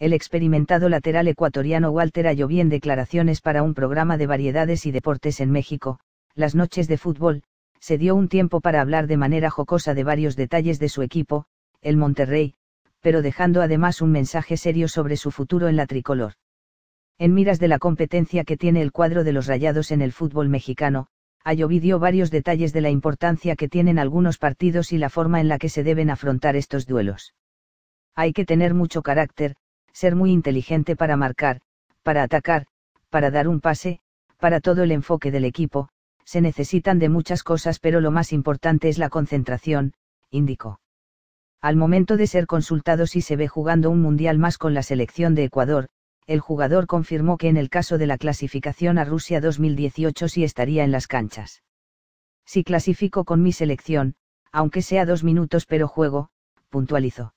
el experimentado lateral ecuatoriano Walter Ayoví en declaraciones para un programa de variedades y deportes en México, las noches de fútbol, se dio un tiempo para hablar de manera jocosa de varios detalles de su equipo, el Monterrey, pero dejando además un mensaje serio sobre su futuro en la tricolor. En miras de la competencia que tiene el cuadro de los rayados en el fútbol mexicano, Ayoví dio varios detalles de la importancia que tienen algunos partidos y la forma en la que se deben afrontar estos duelos. Hay que tener mucho carácter, ser muy inteligente para marcar, para atacar, para dar un pase, para todo el enfoque del equipo, se necesitan de muchas cosas pero lo más importante es la concentración, indicó. Al momento de ser consultado si se ve jugando un mundial más con la selección de Ecuador, el jugador confirmó que en el caso de la clasificación a Rusia 2018 sí estaría en las canchas. Si clasifico con mi selección, aunque sea dos minutos pero juego, puntualizó.